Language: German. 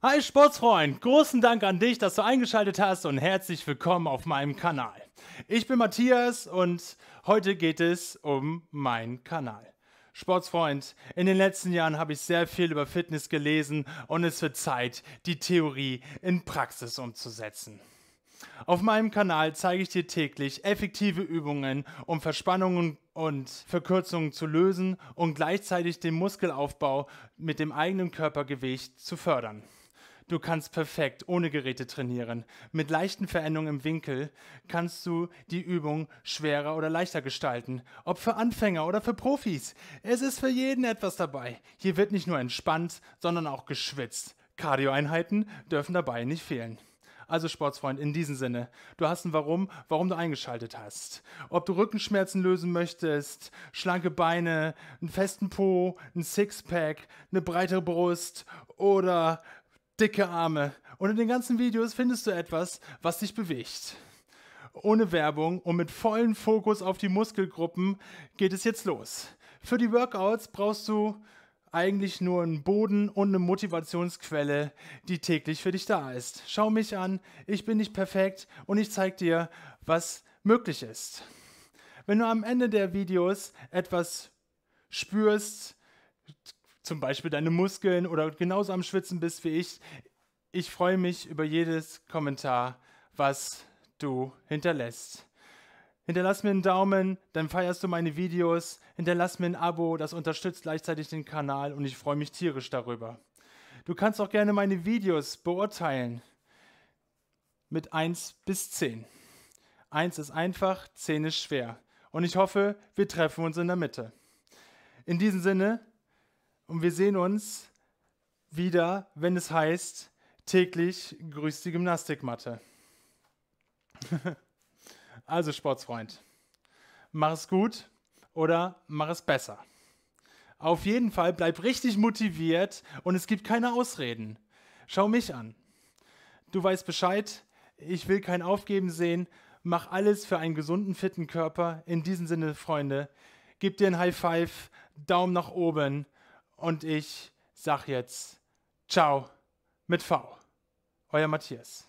Hi Sportsfreund, großen Dank an dich, dass du eingeschaltet hast und herzlich willkommen auf meinem Kanal. Ich bin Matthias und heute geht es um meinen Kanal. Sportsfreund, in den letzten Jahren habe ich sehr viel über Fitness gelesen und es wird Zeit, die Theorie in Praxis umzusetzen. Auf meinem Kanal zeige ich dir täglich effektive Übungen, um Verspannungen und Verkürzungen zu lösen und gleichzeitig den Muskelaufbau mit dem eigenen Körpergewicht zu fördern. Du kannst perfekt ohne Geräte trainieren. Mit leichten Veränderungen im Winkel kannst du die Übung schwerer oder leichter gestalten. Ob für Anfänger oder für Profis. Es ist für jeden etwas dabei. Hier wird nicht nur entspannt, sondern auch geschwitzt. Cardio-Einheiten dürfen dabei nicht fehlen. Also Sportsfreund, in diesem Sinne, du hast ein Warum, warum du eingeschaltet hast. Ob du Rückenschmerzen lösen möchtest, schlanke Beine, einen festen Po, ein Sixpack, eine breitere Brust oder dicke Arme. Und in den ganzen Videos findest du etwas, was dich bewegt. Ohne Werbung und mit vollem Fokus auf die Muskelgruppen geht es jetzt los. Für die Workouts brauchst du eigentlich nur einen Boden und eine Motivationsquelle, die täglich für dich da ist. Schau mich an, ich bin nicht perfekt und ich zeig dir, was möglich ist. Wenn du am Ende der Videos etwas spürst, zum Beispiel deine Muskeln oder genauso am Schwitzen bist wie ich. Ich freue mich über jedes Kommentar, was du hinterlässt. Hinterlass mir einen Daumen, dann feierst du meine Videos. Hinterlass mir ein Abo, das unterstützt gleichzeitig den Kanal und ich freue mich tierisch darüber. Du kannst auch gerne meine Videos beurteilen mit 1 bis 10. 1 ist einfach, 10 ist schwer. Und ich hoffe, wir treffen uns in der Mitte. In diesem Sinne, und wir sehen uns wieder, wenn es heißt, täglich grüßt die Gymnastikmatte. also Sportsfreund, mach es gut oder mach es besser. Auf jeden Fall bleib richtig motiviert und es gibt keine Ausreden. Schau mich an. Du weißt Bescheid, ich will kein Aufgeben sehen, mach alles für einen gesunden, fitten Körper. In diesem Sinne, Freunde, gib dir ein High Five, Daumen nach oben. Und ich sag jetzt Ciao mit V. Euer Matthias.